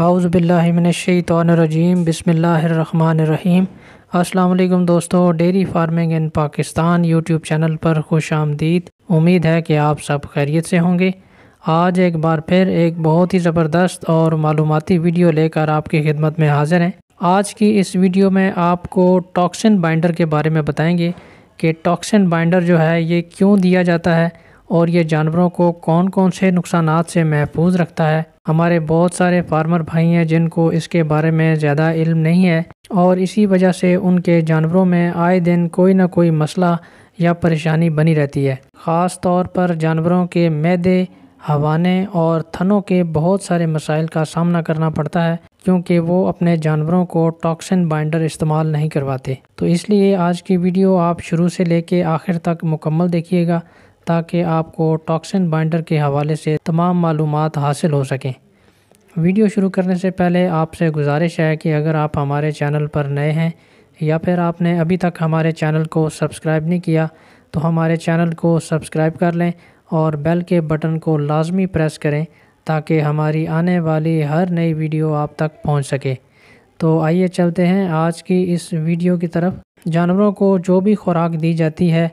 आउज़बिल्लिमिनशैतरजीम बसमीम अल्लाम दोस्तों dairy farming in Pakistan YouTube channel पर खुश आमदीद उम्मीद है कि आप सब खैरियत से होंगे आज एक बार फिर एक बहुत ही ज़बरदस्त और मालूमती वीडियो लेकर आपकी खिदमत में हाज़िर हैं आज की इस वीडियो में आपको टॉक्सिन बाइंडर के बारे में बताएंगे कि टॉक्सिन बाइंडर जो है ये क्यों दिया जाता है और ये जानवरों को कौन कौन से नुकसान से महफूज रखता है हमारे बहुत सारे फार्मर भाई हैं जिनको इसके बारे में ज़्यादा इल्म नहीं है और इसी वजह से उनके जानवरों में आए दिन कोई ना कोई मसला या परेशानी बनी रहती है ख़ास तौर पर जानवरों के मैदे हवाने और थनों के बहुत सारे मसाइल का सामना करना पड़ता है क्योंकि वो अपने जानवरों को टॉक्सिन बाइंडर इस्तेमाल नहीं करवाते तो इसलिए आज की वीडियो आप शुरू से लेके आखिर तक मुकम्मल देखिएगा ताकि आपको टॉक्सिन बाइंडर के हवाले से तमाम मालूम हासिल हो सकें वीडियो शुरू करने से पहले आपसे गुजारिश है कि अगर आप हमारे चैनल पर नए हैं या फिर आपने अभी तक हमारे चैनल को सब्सक्राइब नहीं किया तो हमारे चैनल को सब्सक्राइब कर लें और बेल के बटन को लाजमी प्रेस करें ताकि हमारी आने वाली हर नई वीडियो आप तक पहुंच सके तो आइए चलते हैं आज की इस वीडियो की तरफ जानवरों को जो भी खुराक दी जाती है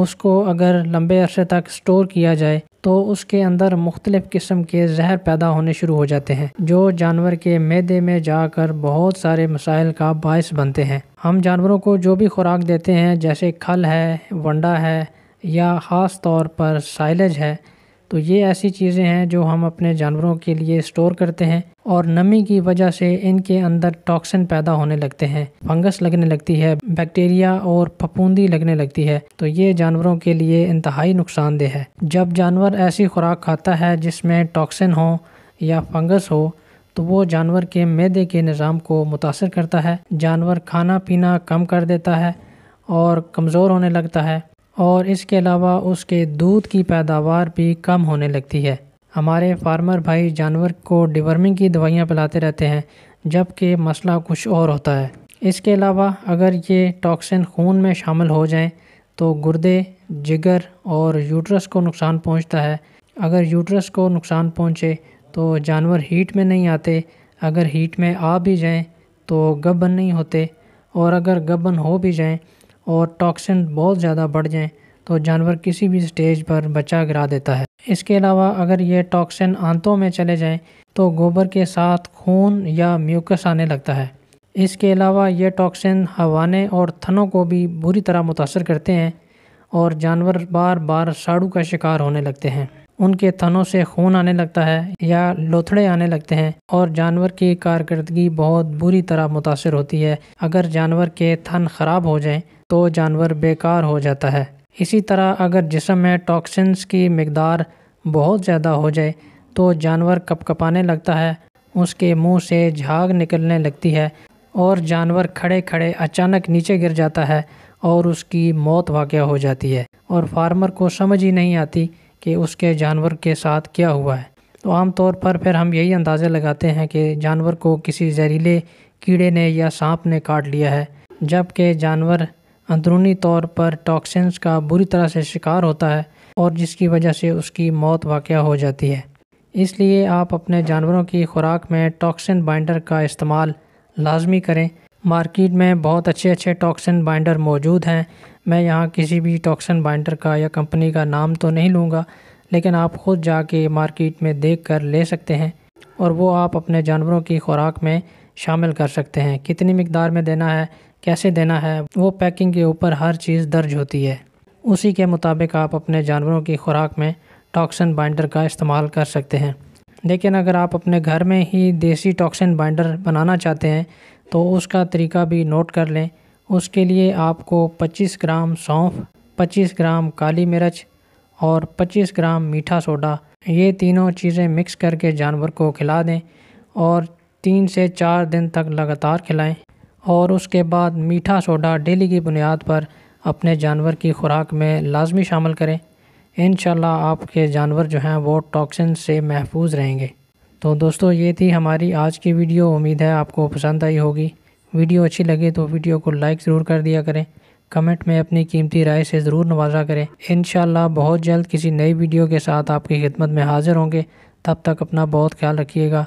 उसको अगर लंबे अरसे तक स्टोर किया जाए तो उसके अंदर मुख्तलिफ़ किस्म के जहर पैदा होने शुरू हो जाते हैं जो जानवर के मैदे में जाकर बहुत सारे मसाइल का बायस बनते हैं हम जानवरों को जो भी खुराक देते हैं जैसे खल है वंडा है या ख़ास तौर पर साइलेज है तो ये ऐसी चीज़ें हैं जो हम अपने जानवरों के लिए स्टोर करते हैं और नमी की वजह से इनके अंदर टॉक्सिन पैदा होने लगते हैं फंगस लगने लगती है बैक्टीरिया और फफूंदी लगने लगती है तो ये जानवरों के लिए इंतहाई नुकसानदेह है जब जानवर ऐसी खुराक खाता है जिसमें टॉक्सिन हो या फंगस हो तो वो जानवर के मैदे के निज़ाम को मुतासर करता है जानवर खाना पीना कम कर देता है और कमज़ोर होने लगता है और इसके अलावा उसके दूध की पैदावार भी कम होने लगती है हमारे फार्मर भाई जानवर को डिवर्मिंग की दवाइयाँ पिलाते रहते हैं जबकि मसला कुछ और होता है इसके अलावा अगर ये टॉक्सिन खून में शामिल हो जाएं तो गुर्दे जिगर और यूट्रस को नुकसान पहुंचता है अगर यूट्रस को नुकसान पहुंचे तो जानवर हीट में नहीं आते अगर हीट में आ भी जाएं तो गबन नहीं होते और अगर गबन हो भी जाएं और टॉक्सिन बहुत ज़्यादा बढ़ जाएं तो जानवर किसी भी स्टेज पर बचा गिरा देता है इसके अलावा अगर ये टॉक्सिन आंतों में चले जाएं तो गोबर के साथ खून या म्यूकस आने लगता है इसके अलावा ये टॉक्सिन हवाने और थनों को भी बुरी तरह मुतासर करते हैं और जानवर बार बार साड़ू का शिकार होने लगते हैं उनके थनों से खून आने लगता है या लोथड़े आने लगते हैं और जानवर की कारकर्दगी बहुत बुरी तरह मुतासर होती है अगर जानवर के थन ख़राब हो जाएं तो जानवर बेकार हो जाता है इसी तरह अगर जिसम में टॉक्सिन्स की मकदार बहुत ज़्यादा हो जाए तो जानवर कपकपाने लगता है उसके मुंह से झाग निकलने लगती है और जानवर खड़े खड़े अचानक नीचे गिर जाता है और उसकी मौत वाक़ हो जाती है और फार्मर को समझ ही नहीं आती कि उसके जानवर के साथ क्या हुआ है तो आम तौर पर फिर हम यही अंदाज़ा लगाते हैं कि जानवर को किसी जहरीले कीड़े ने या सांप ने काट लिया है जबकि जानवर अंदरूनी तौर पर टॉक्सेंस का बुरी तरह से शिकार होता है और जिसकी वजह से उसकी मौत वाक़ हो जाती है इसलिए आप अपने जानवरों की खुराक में टॉक्सिन बाइंडर का इस्तेमाल लाजमी करें मार्केट में बहुत अच्छे अच्छे टॉक्सिन बाइंडर मौजूद हैं मैं यहाँ किसी भी टॉक्सिन बाइंडर का या कंपनी का नाम तो नहीं लूँगा लेकिन आप ख़ुद जाके मार्केट में देख कर ले सकते हैं और वो आप अपने जानवरों की खुराक में शामिल कर सकते हैं कितनी मकदार में देना है कैसे देना है वो पैकिंग के ऊपर हर चीज़ दर्ज होती है उसी के मुताबिक आप अपने जानवरों की खुराक में टॉक्सन बाइंडर का इस्तेमाल कर सकते हैं लेकिन अगर आप अपने घर में ही देसी टॉक्सन बाइंडर बनाना चाहते हैं तो उसका तरीका भी नोट कर लें उसके लिए आपको 25 ग्राम सौंफ 25 ग्राम काली मिर्च और 25 ग्राम मीठा सोडा ये तीनों चीज़ें मिक्स करके जानवर को खिला दें और तीन से चार दिन तक लगातार खिलाएं और उसके बाद मीठा सोडा डेली की बुनियाद पर अपने जानवर की खुराक में लाजमी शामिल करें इन आपके जानवर जो हैं वो टॉक्सिन से महफूज रहेंगे तो दोस्तों ये थी हमारी आज की वीडियो उम्मीद है आपको पसंद आई होगी वीडियो अच्छी लगे तो वीडियो को लाइक ज़रूर कर दिया करें कमेंट में अपनी कीमती राय से ज़रूर नवाजा करें इन बहुत जल्द किसी नई वीडियो के साथ आपकी खिदमत में हाज़िर होंगे तब तक अपना बहुत ख्याल रखिएगा